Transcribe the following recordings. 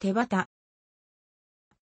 手旗。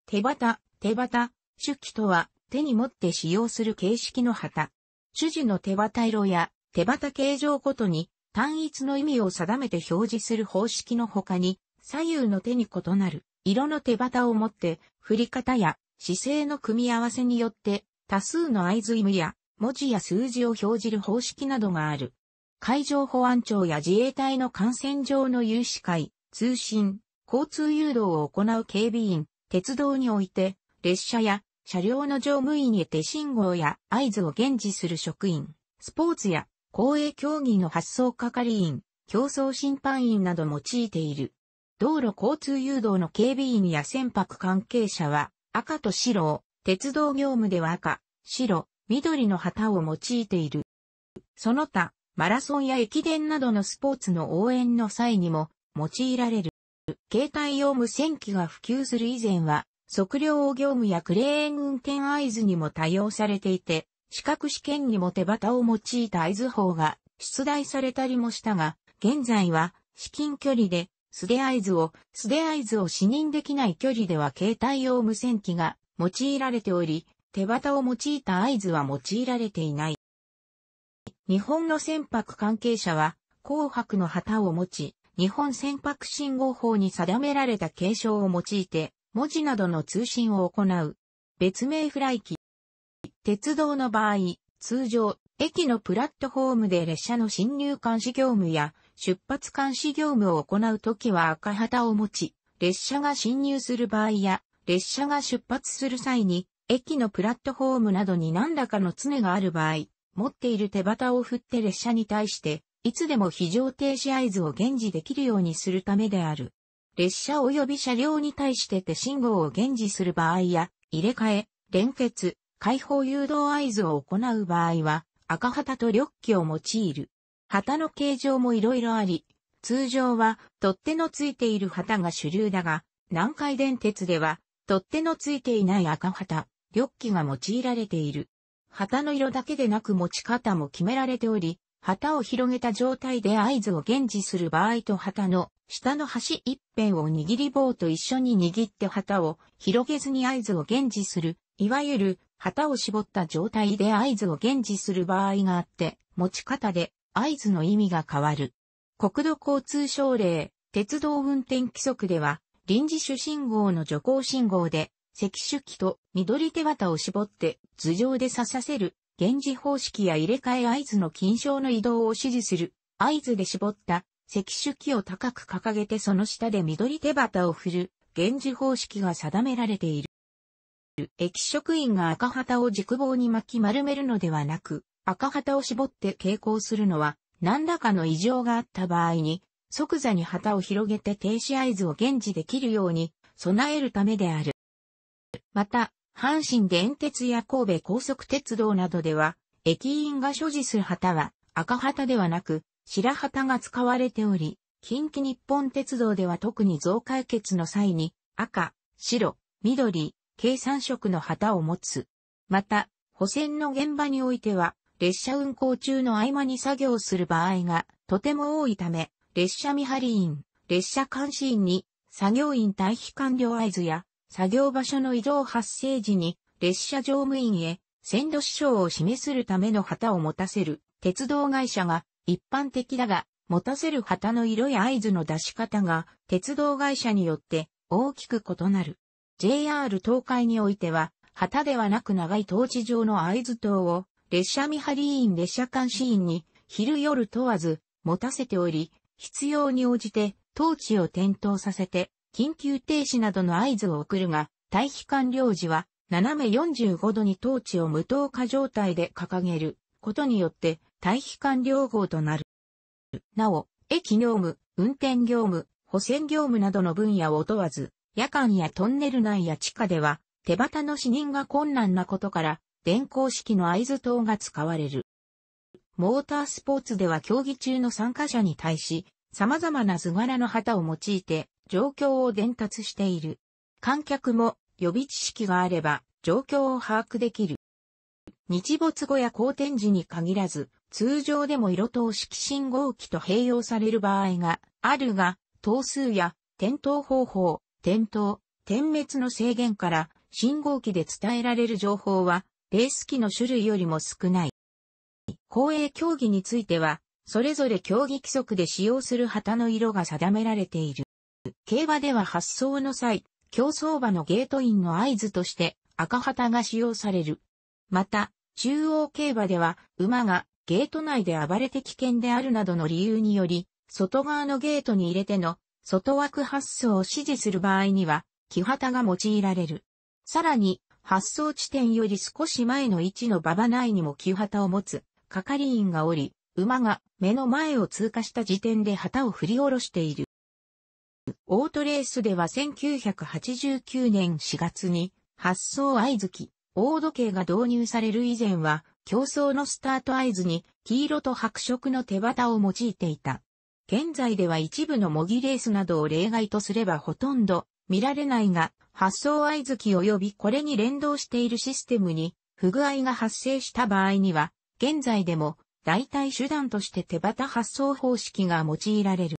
手旗、手旗、手記とは、手に持って使用する形式の旗。主事の手旗色や手旗形状ごとに単一の意味を定めて表示する方式の他に左右の手に異なる色の手旗を持って振り方や姿勢の組み合わせによって多数の合図意味や文字や数字を表示る方式などがある。海上保安庁や自衛隊の感染上の有志会、通信、交通誘導を行う警備員、鉄道において、列車や車両の乗務員へ手信号や合図を現地する職員、スポーツや公営競技の発送係員、競争審判員など用いている。道路交通誘導の警備員や船舶関係者は赤と白を、鉄道業務では赤、白、緑の旗を用いている。その他、マラソンや駅伝などのスポーツの応援の際にも用いられる。携帯用無線機が普及する以前は、測量業務やクレーン運転合図にも多用されていて、資格試験にも手旗を用いた合図法が出題されたりもしたが、現在は至近距離で素手合図を、素手合図を視認できない距離では携帯用無線機が用いられており、手旗を用いた合図は用いられていない。日本の船舶関係者は、紅白の旗を持ち、日本船舶信号法に定められた継承を用いて、文字などの通信を行う。別名フライ機。鉄道の場合、通常、駅のプラットフォームで列車の進入監視業務や出発監視業務を行うときは赤旗を持ち、列車が進入する場合や、列車が出発する際に、駅のプラットフォームなどに何らかの常がある場合、持っている手旗を振って列車に対して、いつでも非常停止合図を現時できるようにするためである。列車及び車両に対して手信号を現時する場合や、入れ替え、連結、開放誘導合図を行う場合は、赤旗と緑旗を用いる。旗の形状も色々あり、通常は取っ手のついている旗が主流だが、南海電鉄では取っ手のついていない赤旗、緑旗が用いられている。旗の色だけでなく持ち方も決められており、旗を広げた状態で合図を現示する場合と旗の下の端一辺を握り棒と一緒に握って旗を広げずに合図を現示する、いわゆる旗を絞った状態で合図を現示する場合があって、持ち方で合図の意味が変わる。国土交通省令、鉄道運転規則では、臨時主信号の徐行信号で、赤手機と緑手旗を絞って頭上で刺させる現時方式や入れ替え合図の金賞の移動を指示する合図で絞った石種旗を高く掲げてその下で緑手旗を振る現時方式が定められている。駅職員が赤旗を軸棒に巻き丸めるのではなく、赤旗を絞って傾向するのは、何らかの異常があった場合に、即座に旗を広げて停止合図を現時できるように備えるためである。また、阪神電鉄や神戸高速鉄道などでは、駅員が所持する旗は赤旗ではなく白旗が使われており、近畿日本鉄道では特に増解決の際に赤、白、緑、計3色の旗を持つ。また、補選の現場においては、列車運行中の合間に作業する場合がとても多いため、列車見張り員、列車監視員に作業員退避完了合図や作業場所の移動発生時に列車乗務員へ線路指標を示するための旗を持たせる鉄道会社が一般的だが、持たせる旗の色や合図の出し方が鉄道会社によって大きく異なる。JR 東海においては、旗ではなく長い統治上の合図灯を列車見張り員列車監視員に昼夜問わず持たせており、必要に応じて統治を点灯させて緊急停止などの合図を送るが、退避完了時は、斜め45度にーチを無糖化状態で掲げることによって、退避完了号となる。なお、駅業務、運転業務、保線業務などの分野を問わず、夜間やトンネル内や地下では、手旗の視認が困難なことから、電光式の合図灯が使われる。モータースポーツでは競技中の参加者に対し、様々な図柄の旗を用いて、状況を伝達している。観客も予備知識があれば状況を把握できる。日没後や好天時に限らず、通常でも色灯式信号機と併用される場合があるが、灯数や点灯方法、点灯、点滅の制限から信号機で伝えられる情報は、レース機の種類よりも少ない。公営競技については、それぞれ競技規則で使用する旗の色が定められている。競馬では発送の際、競走馬のゲートインの合図として赤旗が使用される。また、中央競馬では馬がゲート内で暴れて危険であるなどの理由により、外側のゲートに入れての外枠発送を指示する場合には、木旗が用いられる。さらに、発送地点より少し前の位置の馬場内にも木旗を持つ係員がおり、馬が目の前を通過した時点で旗を振り下ろしている。オートレースでは1989年4月に発送合図機、オード計が導入される以前は、競争のスタート合図に黄色と白色の手旗を用いていた。現在では一部の模擬レースなどを例外とすればほとんど見られないが、発送合図機及びこれに連動しているシステムに不具合が発生した場合には、現在でも代替手段として手旗発送方式が用いられる。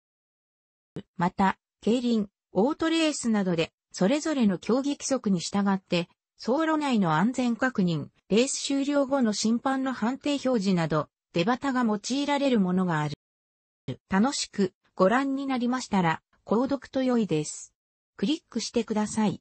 また、競輪、オートレースなどで、それぞれの競技規則に従って、走路内の安全確認、レース終了後の審判の判定表示など、出旗が用いられるものがある。楽しくご覧になりましたら、購読と良いです。クリックしてください。